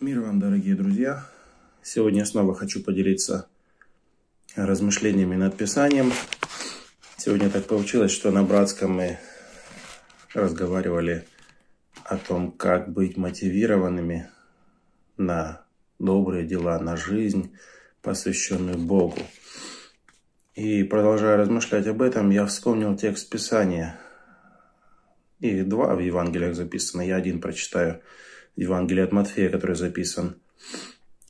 Мир вам, дорогие друзья! Сегодня снова хочу поделиться размышлениями над Писанием. Сегодня так получилось, что на братском мы разговаривали о том, как быть мотивированными на добрые дела, на жизнь, посвященную Богу. И продолжая размышлять об этом, я вспомнил текст Писания. И два в Евангелиях записано, я один прочитаю. Евангелия от Матфея, который записан.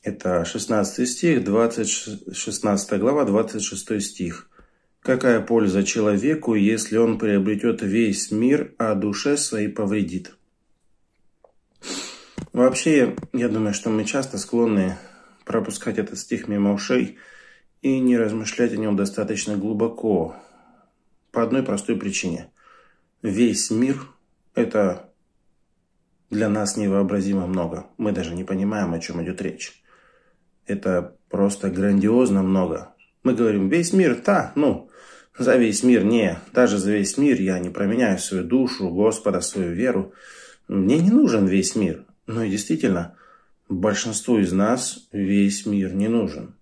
Это 16 стих, 20, 16 глава, 26 стих. «Какая польза человеку, если он приобретет весь мир, а душе своей повредит?» Вообще, я думаю, что мы часто склонны пропускать этот стих мимо ушей и не размышлять о нем достаточно глубоко. По одной простой причине. Весь мир – это для нас невообразимо много. Мы даже не понимаем, о чем идет речь. Это просто грандиозно много. Мы говорим, весь мир, та, ну, за весь мир, не, даже за весь мир я не променяю свою душу, Господа, свою веру. Мне не нужен весь мир. Ну и действительно, большинству из нас весь мир не нужен.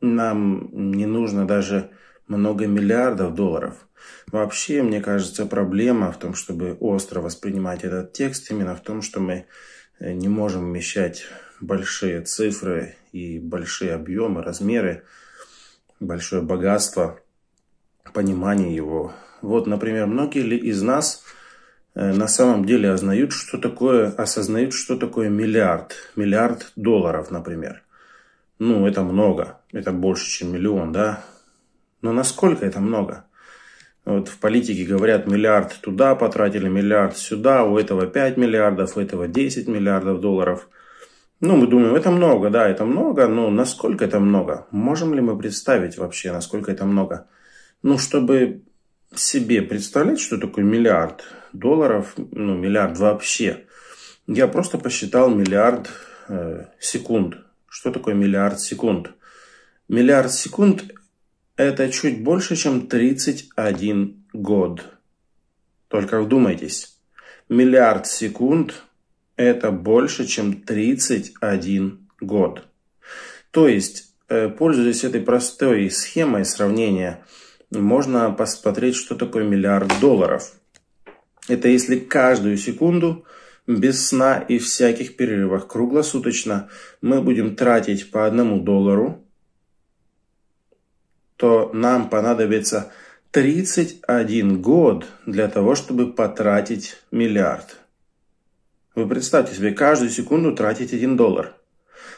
Нам не нужно даже много миллиардов долларов. Вообще, мне кажется, проблема в том, чтобы остро воспринимать этот текст, именно в том, что мы э, не можем вмещать большие цифры и большие объемы, размеры, большое богатство, понимание его. Вот, например, многие ли из нас э, на самом деле осознают, что такое, осознают, что такое миллиард, миллиард долларов, например. Ну, это много, это больше, чем миллион, да, но насколько это много? Вот в политике говорят, миллиард туда потратили, миллиард сюда, у этого 5 миллиардов, у этого 10 миллиардов долларов. Ну, мы думаем, это много, да, это много, но насколько это много? Можем ли мы представить вообще, насколько это много? Ну, чтобы себе представлять, что такое миллиард долларов, ну, миллиард вообще, я просто посчитал миллиард э, секунд. Что такое миллиард секунд? Миллиард секунд это чуть больше, чем 31 год. Только вдумайтесь, миллиард секунд – это больше, чем 31 год. То есть, э, пользуясь этой простой схемой сравнения, можно посмотреть, что такое миллиард долларов. Это если каждую секунду без сна и всяких перерывов круглосуточно мы будем тратить по одному доллару то нам понадобится 31 год для того, чтобы потратить миллиард. Вы представьте себе, каждую секунду тратить 1 доллар.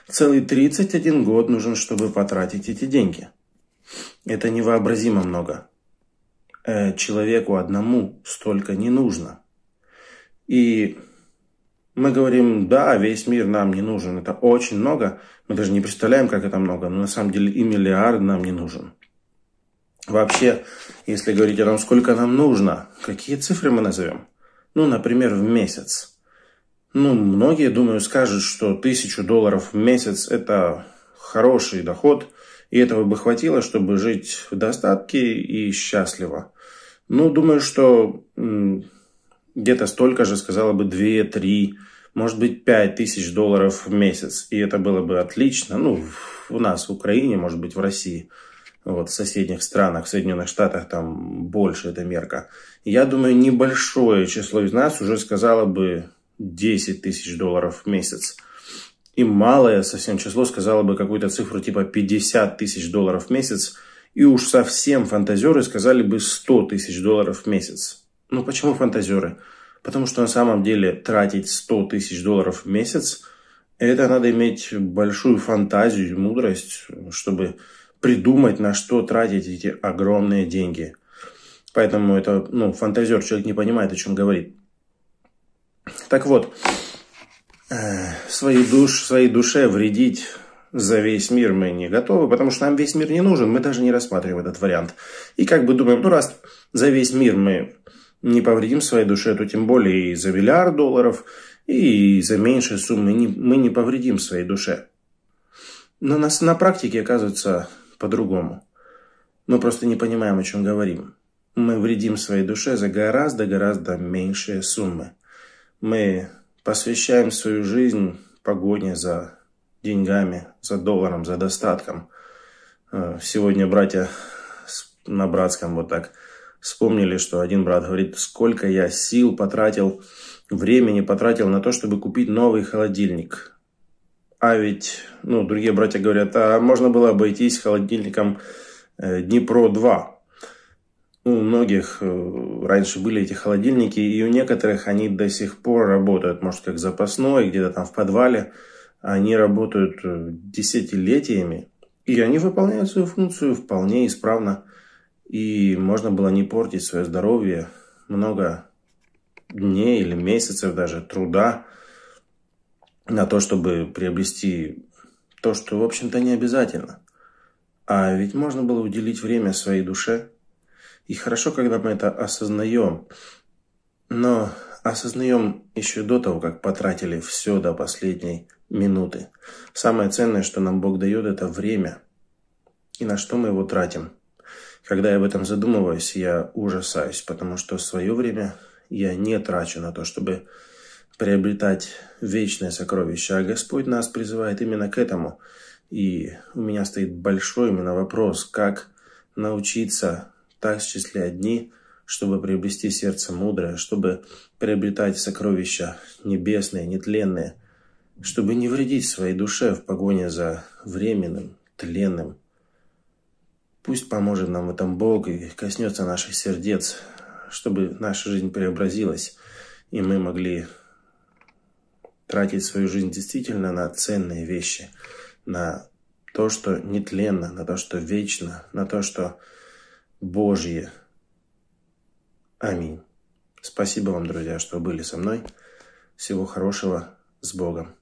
Целый 31 год нужен, чтобы потратить эти деньги. Это невообразимо много. Э, человеку одному столько не нужно. И мы говорим, да, весь мир нам не нужен. Это очень много. Мы даже не представляем, как это много. Но на самом деле и миллиард нам не нужен. Вообще, если говорить о том, сколько нам нужно, какие цифры мы назовем? Ну, например, в месяц. Ну, многие, думаю, скажут, что тысячу долларов в месяц – это хороший доход, и этого бы хватило, чтобы жить в достатке и счастливо. Ну, думаю, что где-то столько же, сказала бы, 2-3, может быть, 5 тысяч долларов в месяц. И это было бы отлично, ну, у нас, в Украине, может быть, в России – вот, в соседних странах, в Соединенных Штатах там больше эта мерка. Я думаю, небольшое число из нас уже сказала бы 10 тысяч долларов в месяц. И малое совсем число сказала бы какую-то цифру типа 50 тысяч долларов в месяц. И уж совсем фантазеры сказали бы 100 тысяч долларов в месяц. Ну почему фантазеры? Потому что на самом деле тратить 100 тысяч долларов в месяц, это надо иметь большую фантазию и мудрость, чтобы придумать, на что тратить эти огромные деньги. Поэтому это, ну, фантазер, человек не понимает, о чем говорит. Так вот, э, своей, душ, своей душе вредить за весь мир мы не готовы, потому что нам весь мир не нужен, мы даже не рассматриваем этот вариант. И как бы думаем, ну раз за весь мир мы не повредим своей душе, то тем более и за миллиард долларов, и за меньшие суммы не мы не повредим своей душе. Но нас на практике оказывается по-другому. Мы просто не понимаем, о чем говорим. Мы вредим своей душе за гораздо-гораздо меньшие суммы. Мы посвящаем свою жизнь погоне за деньгами, за долларом, за достатком. Э, сегодня братья на братском вот так вспомнили, что один брат говорит, сколько я сил потратил, времени потратил на то, чтобы купить новый холодильник. А ведь, ну, другие братья говорят, а можно было обойтись холодильником э, Днепро-2. У многих э, раньше были эти холодильники, и у некоторых они до сих пор работают, может, как запасной, где-то там в подвале. Они работают э, десятилетиями, и они выполняют свою функцию вполне исправно. И можно было не портить свое здоровье много дней или месяцев даже труда – на то, чтобы приобрести то, что, в общем-то, не обязательно. А ведь можно было уделить время своей душе. И хорошо, когда мы это осознаем. Но осознаем еще до того, как потратили все до последней минуты. Самое ценное, что нам Бог дает, это время. И на что мы его тратим. Когда я об этом задумываюсь, я ужасаюсь, потому что свое время я не трачу на то, чтобы приобретать вечное сокровище, а Господь нас призывает именно к этому. И у меня стоит большой именно вопрос, как научиться так счислять дни, чтобы приобрести сердце мудрое, чтобы приобретать сокровища небесные, нетленные, чтобы не вредить своей душе в погоне за временным, тленным. Пусть поможет нам в этом Бог и коснется наших сердец, чтобы наша жизнь преобразилась, и мы могли тратить свою жизнь действительно на ценные вещи, на то, что нетленно, на то, что вечно, на то, что Божье. Аминь. Спасибо вам, друзья, что были со мной. Всего хорошего. С Богом.